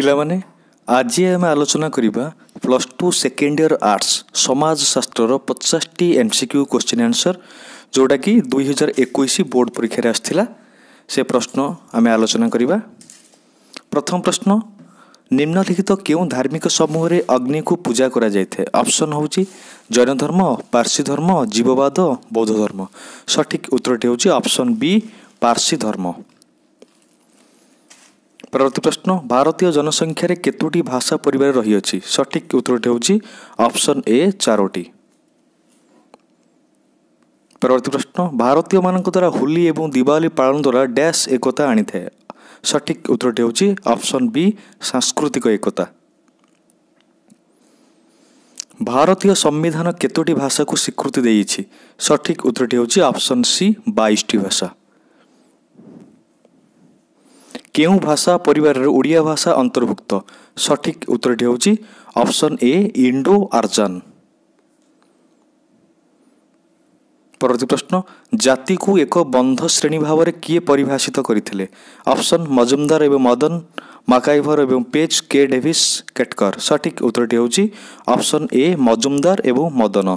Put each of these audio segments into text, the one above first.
ପିଲାମାନେ ଆଜି ଆମେ ଆଲୋଚନା କରିବା plus two second year arts ସମାଜଶାସ୍ତ୍ରର ପଚାଶଟି M C Q question answer ଯେଉଁଟାକି ଦୁଇହଜାର ଏକୋଇଶ ବୋର୍ଡ଼ ପରୀକ୍ଷାରେ ଆସିଥିଲା ସେ ପ୍ରଶ୍ନ ଆମେ ଆଲୋଚନା କରିବା ପ୍ରଥମ ପ୍ରଶ୍ନ ନିମ୍ନଲିଖିତ କେଉଁ ଧାର୍ମିକ ସମୂହରେ ଅଗ୍ନିକୁ ପୂଜା କରାଯାଇଥାଏ ଅପସନ୍ ହେଉଛି ଜୈନ ଧର୍ମ ପାର୍ସୀ ଧର୍ମ ଜୀବବାଦ ବୌଦ୍ଧ ଧର୍ମ ସଠିକ୍ ଉତ୍ତରଟି ହେଉଛି ଅପସନ୍ ବି ପାର୍ସୀ ଧର୍ମ ପରବର୍ତ୍ତୀ ପ୍ରଶ୍ନ ଭାରତୀୟ ଜନସଂଖ୍ୟାରେ କେତୋଟି ଭାଷା ପରିବାର ରହିଅଛି ସଠିକ୍ ଉତ୍ତରଟି ହେଉଛି ଅପସନ୍ ଏ ଚାରୋଟି ପରବର୍ତ୍ତୀ ପ୍ରଶ୍ନ ଭାରତୀୟମାନଙ୍କ ଦ୍ୱାରା ହୋଲି ଏବଂ ଦିୱାଲି ପାଳନ ଦ୍ୱାରା ଡ୍ୟାସ୍ ଏକତା ଆଣିଥାଏ ସଠିକ୍ ଉତ୍ତରଟି ହେଉଛି ଅପସନ୍ ବି ସାଂସ୍କୃତିକ ଏକତା ଭାରତୀୟ ସମ୍ବିଧାନ କେତୋଟି ଭାଷାକୁ ସ୍ୱୀକୃତି ଦେଇଛି ସଠିକ୍ ଉତ୍ତରଟି ହେଉଛି ଅପସନ୍ ସି ବାଇଶଟି ଭାଷା କେଉଁ ଭାଷା ପରିବାରରେ ଓଡ଼ିଆ ଭାଷା ଅନ୍ତର୍ଭୁକ୍ତ ସଠିକ୍ ଉତ୍ତରଟି ହେଉଛି ଅପସନ୍ ଏ ଇଣ୍ଡୋ ଆର୍ଜାନ୍ ପରବର୍ତ୍ତୀ ପ୍ରଶ୍ନ ଜାତିକୁ ଏକ ବନ୍ଧ ଶ୍ରେଣୀ ଭାବରେ କିଏ ପରିଭାଷିତ କରିଥିଲେ ଅପସନ୍ ମଜୁମଦାର ଏବଂ ମଦନ ମାକାଇଭର ଏବଂ ପେଜ୍ କେ ଡେଭିସ୍ କେଟକର ସଠିକ୍ ଉତ୍ତରଟି ହେଉଛି ଅପସନ୍ ଏ ମଜୁମଦାର ଏବଂ ମଦନ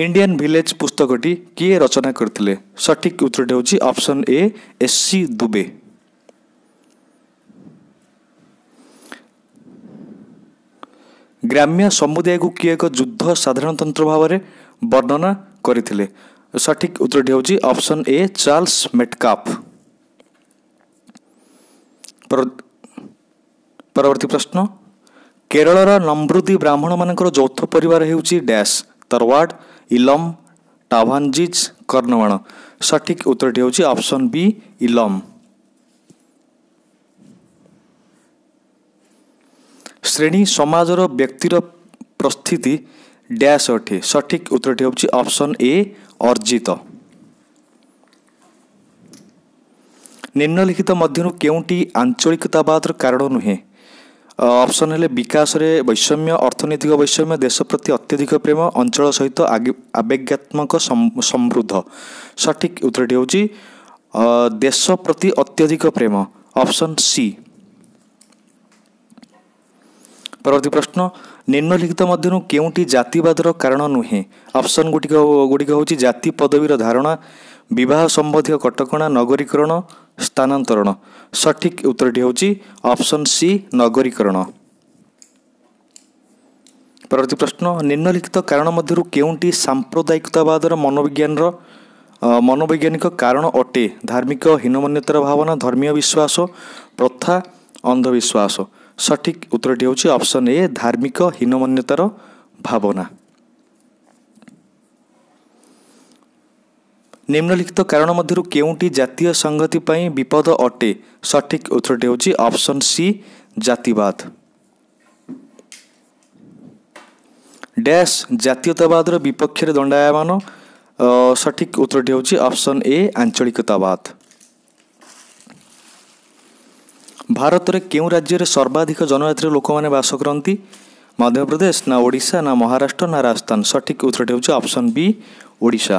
ଇଣ୍ଡିଆନ୍ ଭିଲେଜ୍ ପୁସ୍ତକଟି କିଏ ରଚନା କରିଥିଲେ ସଠିକ୍ ଉତ୍ତରଟି ହେଉଛି option A S C Dube ଗ୍ରାମ୍ୟ ସମୁଦାୟକୁ କିଏ ଏକ ଯୁଦ୍ଧ ସାଧାରଣତନ୍ତ୍ର ଭାବରେ ବର୍ଣ୍ଣନା କରିଥିଲେ ସଠିକ୍ ଉତ୍ତରଟି ହେଉଛି ଅପସନ୍ ଏ ଚାର୍ଲସ୍ ମେଟକାପ୍ ପରବର୍ତ୍ତୀ ପ୍ରଶ୍ନ କେରଳର ନମ୍ବୃଦି ବ୍ରାହ୍ମଣମାନଙ୍କର ଯୌଥ ପରିବାର ହେଉଛି ଡ୍ୟାସ୍ ତର୍ୱାର୍ଡ଼ ଇଲମ୍ ଟାଭାନ୍ଜିଜ୍ କର୍ଣ୍ଣମାଣ ସଠିକ୍ ଉତ୍ତରଟି ହେଉଛି ଅପସନ୍ ବି ଇଲମ୍ ଶ୍ରେଣୀ ସମାଜର ବ୍ୟକ୍ତିର ପ୍ରସ୍ଥିତି ଡ୍ୟାସ୍ ଅଟେ ସଠିକ୍ ଉତ୍ତରଟି ହେଉଛି ଅପସନ୍ ଏ ଅର୍ଜିତ ନିମ୍ନଲିଖିତ ମଧ୍ୟରୁ କେଉଁଟି ଆଞ୍ଚଳିକତାବାଦର କାରଣ ନୁହେଁ ଅପ୍ସନ୍ ହେଲେ ବିକାଶରେ ବୈଷମ୍ୟ ଅର୍ଥନୈତିକ ବୈଷମ୍ୟ ଦେଶ ପ୍ରତି ଅତ୍ୟଧିକ ପ୍ରେମ ଅଞ୍ଚଳ ସହିତ ଆବେଗାତ୍ମକ ସମୃଦ୍ଧ ସଠିକ୍ ଉତ୍ତରଟି ହେଉଛି ଦେଶ ପ୍ରତି ଅତ୍ୟଧିକ ପ୍ରେମ ଅପ୍ସନ୍ ସି ପରବର୍ତ୍ତୀ ପ୍ରଶ୍ନ ନିମ୍ନଲିଖିତ ମଧ୍ୟରୁ କେଉଁଟି ଜାତିବାଦର କାରଣ ନୁହେଁ ଅପ୍ସନ୍ ଗୁଡ଼ିକ ଗୁଡ଼ିକ ହେଉଛି ଜାତି ପଦବୀର ଧାରଣା ବିବାହ ସମ୍ବନ୍ଧୀୟ କଟକଣା ନଗରୀକରଣ ସ୍ଥାନାନ୍ତରଣ ସଠିକ୍ ଉତ୍ତରଟି ହେଉଛି ଅପସନ୍ ସି ନଗରୀକରଣ ପରବର୍ତ୍ତୀ ପ୍ରଶ୍ନ ନିମ୍ନଲିଖିତ କାରଣ ମଧ୍ୟରୁ କେଉଁଟି ସାମ୍ପ୍ରଦାୟିକତାବାଦର ମନୋବିଜ୍ଞାନର ମନୋବୈଜ୍ଞାନିକ କାରଣ ଅଟେ ଧାର୍ମିକ ହୀନମନ୍ୟତାର ଭାବନା ଧର୍ମୀୟ ବିଶ୍ୱାସ ପ୍ରଥା ଅନ୍ଧବିଶ୍ୱାସ ସଠିକ୍ ଉତ୍ତରଟି ହେଉଛି ଅପସନ୍ ଏ ଧାର୍ମିକ ହୀନମନ୍ୟତାର ଭାବନା ନିମ୍ନଲିଖିତ କାରଣ ମଧ୍ୟରୁ କେଉଁଟି ଜାତୀୟ ସଂହତି ପାଇଁ ବିପଦ ଅଟେ ସଠିକ୍ ଉତ୍ତରଟି ହେଉଛି ଅପସନ୍ ସି ଜାତିବାଦ ଡ୍ୟାସ୍ ଜାତୀୟତାବାଦର ବିପକ୍ଷରେ ଦଣ୍ଡାୟମାନ ସଠିକ୍ ଉତ୍ତରଟି ହେଉଛି ଅପସନ୍ ଏ ଆଞ୍ଚଳିକତାବାଦ ଭାରତରେ କେଉଁ ରାଜ୍ୟରେ ସର୍ବାଧିକ ଜନଜାତିର ଲୋକମାନେ ବାସ କରନ୍ତି ମଧ୍ୟପ୍ରଦେଶ ନା ଓଡ଼ିଶା ନା ମହାରାଷ୍ଟ୍ର ନା ରାଜସ୍ଥାନ ସଠିକ୍ ଉତ୍ତରଟି ହେଉଛି ଅପସନ୍ ବି ଓଡ଼ିଶା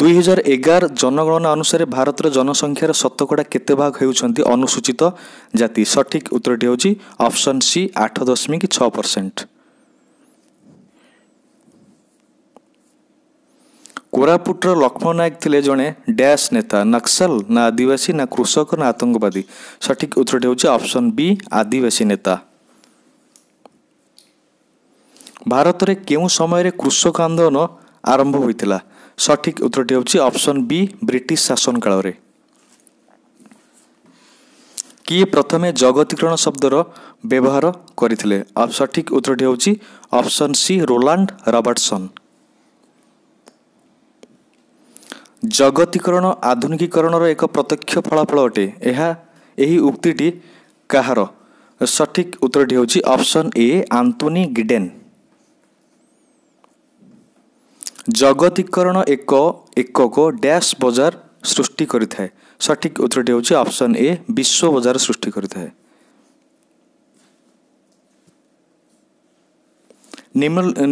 ଦୁଇହଜାର ଏଗାର ଜନଗଣନା ଅନୁସାରେ ଭାରତର ଜନସଂଖ୍ୟାର ଶତକଡ଼ା କେତେ ଭାଗ ହେଉଛନ୍ତି ଅନୁସୂଚିତ ଜାତି ସଠିକ୍ ଉତ୍ତରଟି ହେଉଛି ଅପସନ୍ ସି ଆଠ ଦଶମିକ ଛଅ ପରସେଣ୍ଟ କୋରାପୁଟର ଲକ୍ଷ୍ମଣ ନାୟକ ଥିଲେ ଜଣେ ଡ୍ୟାସ୍ ନେତା ନକ୍ସଲ ନା ଆଦିବାସୀ ନା କୃଷକ ନା ଆତଙ୍କବାଦୀ ସଠିକ୍ ଉତ୍ତରଟି ହେଉଛି ଅପସନ୍ ବି ଆଦିବାସୀ ନେତା ଭାରତରେ କେଉଁ ସମୟରେ କୃଷକ ଆନ୍ଦୋଳନ ଆରମ୍ଭ ହୋଇଥିଲା ସଠିକ୍ ଉତ୍ତରଟି ହେଉଛି ଅପସନ୍ ବି ବ୍ରିଟିଶ ଶାସନ କାଳରେ କିଏ ପ୍ରଥମେ ଜଗତୀକରଣ ଶବ୍ଦର ବ୍ୟବହାର କରିଥିଲେ ସଠିକ୍ ଉତ୍ତରଟି ହେଉଛି ଅପସନ୍ ସି ରୋଲାଣ୍ଡ ରବର୍ଟସନ୍ ଜଗତୀକରଣ ଆଧୁନିକୀକରଣର ଏକ ପ୍ରତ୍ୟକ୍ଷ ଫଳାଫଳ ଅଟେ ଏହା ଏହି ଉକ୍ତିଟି କାହାର ସଠିକ୍ ଉତ୍ତରଟି ହେଉଛି ଅପସନ୍ ଏ ଆନ୍ତୋନି ଗିଡେନ୍ ଜଗତୀକରଣ ଏକ ଏକକ ଡ୍ୟାସ୍ ବଜାର ସୃଷ୍ଟି କରିଥାଏ ସଠିକ୍ ଉତ୍ତରଟି ହେଉଛି ଅପସନ୍ ଏ ବିଶ୍ୱ ବଜାର ସୃଷ୍ଟି କରିଥାଏ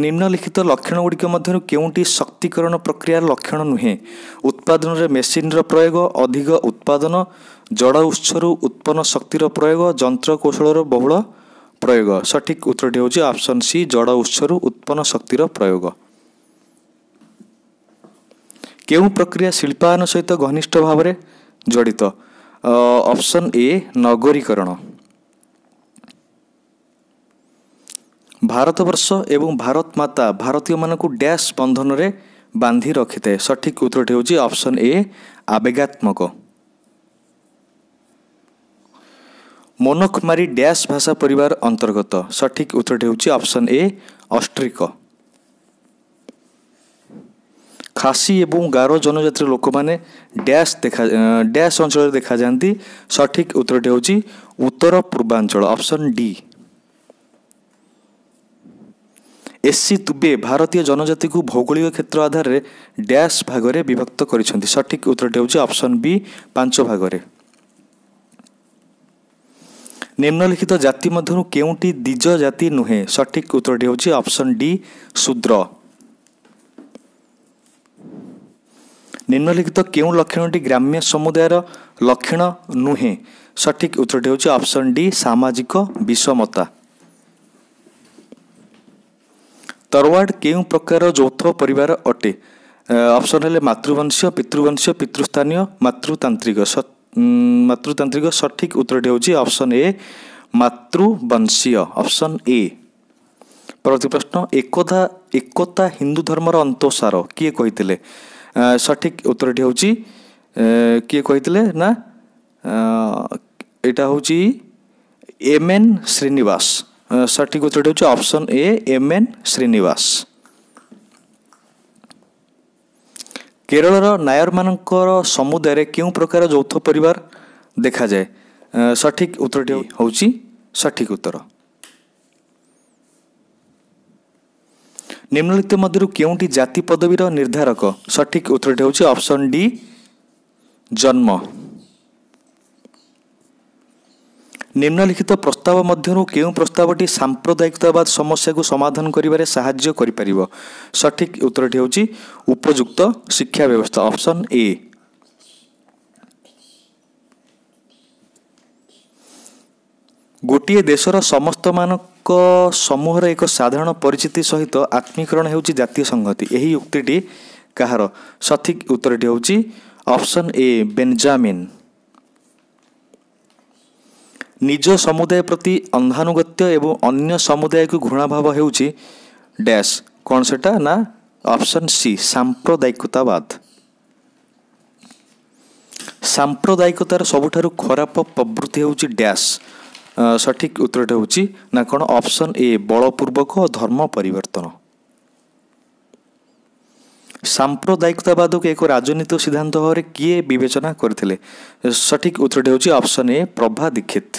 ନିମ୍ନଲିଖିତ ଲକ୍ଷଣ ଗୁଡ଼ିକ ମଧ୍ୟରୁ କେଉଁଟି ଶକ୍ତିକରଣ ପ୍ରକ୍ରିୟାର ଲକ୍ଷଣ ନୁହେଁ ଉତ୍ପାଦନରେ ମେସିନ୍ର ପ୍ରୟୋଗ ଅଧିକ ଉତ୍ପାଦନ ଜଳ ଉତ୍ସରୁ ଉତ୍ପନ୍ନ ଶକ୍ତିର ପ୍ରୟୋଗ ଯନ୍ତ୍ରକୌଶଳର ବହୁଳ ପ୍ରୟୋଗ ସଠିକ୍ ଉତ୍ତରଟି ହେଉଛି ଅପସନ୍ ସି ଜଳ ଉତ୍ସରୁ ଉତ୍ପନ୍ନ ଶକ୍ତିର ପ୍ରୟୋଗ କେଉଁ ପ୍ରକ୍ରିୟା ଶିଳ୍ପାୟନ ସହିତ ଘନିଷ୍ଠ ଭାବରେ ଜଡ଼ିତ ଅପସନ୍ ଏ ନଗରୀକରଣ ଭାରତବର୍ଷ ଏବଂ ଭାରତ ମାତା ଭାରତୀୟମାନଙ୍କୁ ଡ୍ୟାସ୍ ବନ୍ଧନରେ ବାନ୍ଧି ରଖିଥାଏ ସଠିକ୍ ଉତ୍ତରଟି ହେଉଛି ଅପସନ୍ ଏ ଆବେଗାତ୍ମକ ମୋନୋଖମାରୀ ଡ୍ୟାସ୍ ଭାଷା ପରିବାର ଅନ୍ତର୍ଗତ ସଠିକ୍ ଉତ୍ତରଟି ହେଉଛି ଅପସନ୍ ଏ ଅଷ୍ଟ୍ରିକ ଖାସି ଏବଂ ଗାରୋ ଜନଜାତିର ଲୋକମାନେ ଡ୍ୟାସ୍ ଦେଖା ଡ୍ୟାସ୍ ଅଞ୍ଚଳରେ ଦେଖାଯାଆନ୍ତି ସଠିକ୍ ଉତ୍ତରଟି ହେଉଛି ଉତ୍ତର ପୂର୍ବାଞ୍ଚଳ ଅପସନ୍ ଡି ଏସ୍ସି ତୁବେ ଭାରତୀୟ ଜନଜାତିକୁ ଭୌଗୋଳିକ କ୍ଷେତ୍ର ଆଧାରରେ ଡ୍ୟାସ୍ ଭାଗରେ ବିଭକ୍ତ କରିଛନ୍ତି ସଠିକ୍ ଉତ୍ତରଟି ହେଉଛି ଅପସନ୍ ବି ପାଞ୍ଚ ଭାଗରେ ନିମ୍ନଲିଖିତ ଜାତି ମଧ୍ୟରୁ କେଉଁଟି ଦ୍ୱିଜ ଜାତି ନୁହେଁ ସଠିକ୍ ଉତ୍ତରଟି ହେଉଛି ଅପସନ୍ ଡି ଶୂଦ୍ର ନିମ୍ନଲିଖିତ କେଉଁ ଲକ୍ଷଣଟି ଗ୍ରାମ୍ୟ ସମୁଦାୟର ଲକ୍ଷଣ ନୁହେଁ ସଠିକ୍ ଉତ୍ତରଟି ହେଉଛି ଅପସନ୍ ଡି ସାମାଜିକ ବିଷମତା ତରୱାର୍ଡ଼ କେଉଁ ପ୍ରକାର ଯୌଥ ପରିବାର ଅଟେ ଅପସନ୍ ହେଲେ ମାତୃବଂଶୀୟ ପିତୃବଂଶୀୟ ପିତୃସ୍ଥାନୀୟ ମାତୃତାନ୍ତ୍ରିକ ମାତୃତାନ୍ତ୍ରିକ ସଠିକ୍ ଉତ୍ତରଟି ହେଉଛି ଅପସନ୍ ଏ ମାତୃବଂଶୀୟ ଅପସନ୍ ଏ ପରବର୍ତ୍ତୀ ପ୍ରଶ୍ନ ଏକତା ଏକତା ହିନ୍ଦୁ ଧର୍ମର ଅନ୍ତସାର କିଏ କହିଥିଲେ ସଠିକ୍ ଉତ୍ତରଟି ହେଉଛି କିଏ କହିଥିଲେ ନା ଏଇଟା ହେଉଛି ଏମ୍ ଏନ୍ ଶ୍ରୀନିବାସ ସଠିକ୍ ଉତ୍ତରଟି ହେଉଛି option A M N Srinivas କେରଳର ନାୟରମାନଙ୍କର ସମୁଦାୟରେ କେଉଁ ପ୍ରକାର ଯୌଥ ପରିବାର ଦେଖାଯାଏ ସଠିକ୍ ଉତ୍ତରଟି ହେଉଛି ସଠିକ୍ ଉତ୍ତର निम्नलिखित केही टि जाति पदवी र निर्धारक सठिक उत्तर ऑप्शन डी जन्म निम्नलिखित प्रस्ताव मध्य सांप्रदायिकतावाद समस्या को समाधान गरिपार सठिक उत्तर उपयुक्त शिक्षा व्यवस्था ऑप्शन ए समस्त गोट ଏକ ସମୂହର ଏକ ସାଧାରଣ ପରିଚିତି ସହିତ ଆତ୍ମିକରଣ ହେଉଛି ଜାତୀୟ ସଂହତି ଏହି ଉକ୍ତିଟି କାହାର ସଠିକ୍ ଉତ୍ତରଟି ହେଉଛି ଅପସନ୍ ଏ ବେଞ୍ଜାମିନ୍ ନିଜ ସମୁଦାୟ ପ୍ରତି ଅନ୍ଧାନୁଗତ୍ୟ ଏବଂ ଅନ୍ୟ ସମୁଦାୟକୁ ଘୃଣାଭାବ ହେଉଛି ଡ୍ୟାସ୍ କ'ଣ ସେଟା ନା ଅପସନ୍ ସି ସାମ୍ପ୍ରଦାୟିକତାବାଦ ସାମ୍ପ୍ରଦାୟିକତାର ସବୁଠାରୁ ଖରାପ ପ୍ରବୃତ୍ତି ହେଉଛି ଡ୍ୟାସ୍ সঠিক উত্তরটা ହେଉଛି ନା କ'ଣ ଅପସନ୍ ଏ ବଳପୂର୍ବକ ଧର୍ମ ପରିବର୍ତ୍ତନ ସାମ୍ପ୍ରଦାୟିକତାବାଦକୁ ଏକ ରାଜନୈତିକ ସିଦ୍ଧାନ୍ତ ଭାବରେ କିଏ ବିବେଚନା କରିଥିଲେ ସଠିକ୍ ଉତ୍ତରଟି ହେଉଛି ଅପସନ୍ ଏ ପ୍ରଭା ଦୀକ୍ଷିତ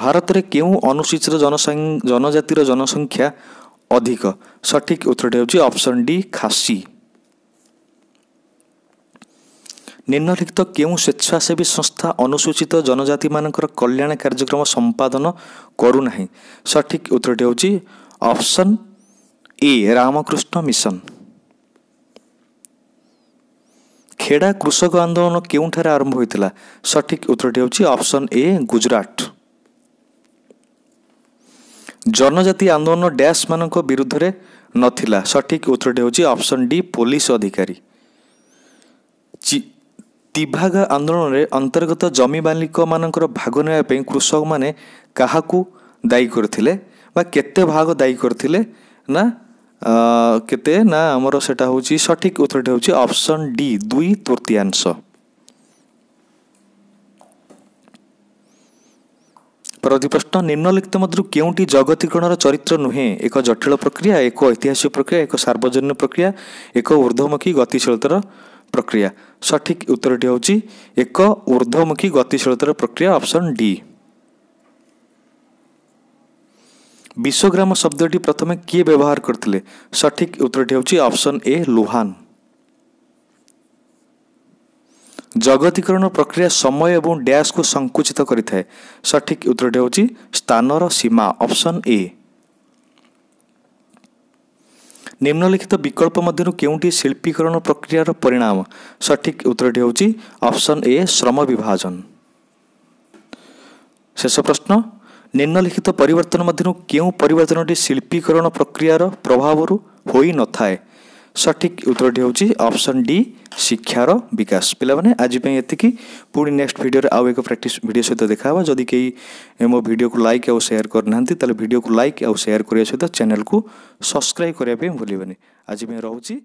ଭାରତରେ କେଉଁ ଅନୁସୂଚିତ ଜନଜାତିର ଜନସଂଖ୍ୟା ଅଧିକ ସଠିକ୍ ଉତ୍ତରଟି ହେଉଛି ଅପସନ୍ ଡି ଖାସି ନିମ୍ନଲିଖିତ କେଉଁ ସ୍ୱେଚ୍ଛାସେବୀ ସଂସ୍ଥା ଅନୁସୂଚିତ ଜନଜାତିମାନଙ୍କର କଲ୍ୟାଣ କାର୍ଯ୍ୟକ୍ରମ ସମ୍ପାଦନ କରୁନାହିଁ ସଠିକ୍ ଉତ୍ତରଟି ହେଉଛି option A Ramakrishna mission Kheda କୃଷକ ଆନ୍ଦୋଳନ କେଉଁଠାରେ ଆରମ୍ଭ ହୋଇଥିଲା ସଠିକ୍ ଉତ୍ତରଟି ହେଉଛି ଅପସନ୍ ଏ ଗୁଜୁରାଟ ଜନଜାତି ଆନ୍ଦୋଳନ ଡ୍ୟାସ୍ମାନଙ୍କ ବିରୁଦ୍ଧରେ ନଥିଲା ସଠିକ୍ ଉତ୍ତରଟି ହେଉଛି ଅପସନ୍ ଡି ପୋଲିସ ଅଧିକାରୀ ତିଭାଗ ଆନ୍ଦୋଳନରେ ଅନ୍ତର୍ଗତ ଜମି ମାଲିକମାନଙ୍କର ଭାଗ ନେବା ପାଇଁ କୃଷକମାନେ କାହାକୁ ଦାୟୀ କରିଥିଲେ ବା କେତେ ଭାଗ ଦାୟୀ କରିଥିଲେ ନା କେତେ ନା ଆମର ସେଇଟା ହେଉଛି ସଠିକ୍ ଉତ୍ତରଟି ହେଉଛି ଅପସନ୍ ଡି ଦୁଇ ତୃତୀୟାଂଶ ପରବର୍ତ୍ତୀ ପ୍ରଶ୍ନ ନିମ୍ନଲିଖିତ ମଧ୍ୟରୁ କେଉଁଠି ଜଗତୀକରଣର ଚରିତ୍ର ନୁହେଁ ଏକ ଜଟିଳ ପ୍ରକ୍ରିୟା ଏକ ଐତିହାସିକ ପ୍ରକ୍ରିୟା ଏକ ସାର୍ବଜନୀନ ପ୍ରକ୍ରିୟା ଏକ ଉର୍ଦ୍ଧ୍ୱମୁଖୀ ଗତିଶୀଳତାର प्रक्रिया सठिक उत्तर एक ऊर्ध्वमुखी गतिशील प्रक्रिया अप्सन डि विषग्राम शब्दी प्रथमे कि व्यवहार गरि सठिक उत्तर अप्सन ए लुहान जगतीकरण प्रक्रिया समय को संकुचित ए ड्यासको सङ्कुचित गरिान र सीमा अप्सन ए निम्नलिखित वकल्पमा केही टी शिल्पीकरण प्रक्रियार परिणाम सठिक उत्तर हेर्छ अप्सन ए विभाजन शेष प्रश्न निम्नलिखित परिवर्तन मध्यर्तन शिल्पीकरण प्रक्रिया प्रभाव रु प्रभावहरू हुनथाए ସଠିକ୍ ଉତ୍ତରଟି ହେଉଛି ଅପସନ୍ ଡି ଶିକ୍ଷାର ବିକାଶ ପିଲାମାନେ ଆଜି ପାଇଁ ଏତିକି ପୁଣି ନେକ୍ସଟ ଭିଡ଼ିଓରେ ଆଉ ଏକ ପ୍ରାକ୍ଟିସ୍ ଭିଡ଼ିଓ ସହିତ ଦେଖାହେବା ଯଦି କେହି ମୋ ଭିଡ଼ିଓକୁ ଲାଇକ୍ ଆଉ ସେୟାର କରିନାହାନ୍ତି ତାହେଲେ ଭିଡ଼ିଓକୁ ଲାଇକ୍ ଆଉ ସେୟାର କରିବା ସହିତ ଚ୍ୟାନେଲକୁ ସବସ୍କ୍ରାଇବ୍ କରିବା ପାଇଁ ଭୁଲିବେନି ଆଜି ପାଇଁ ରହୁଛି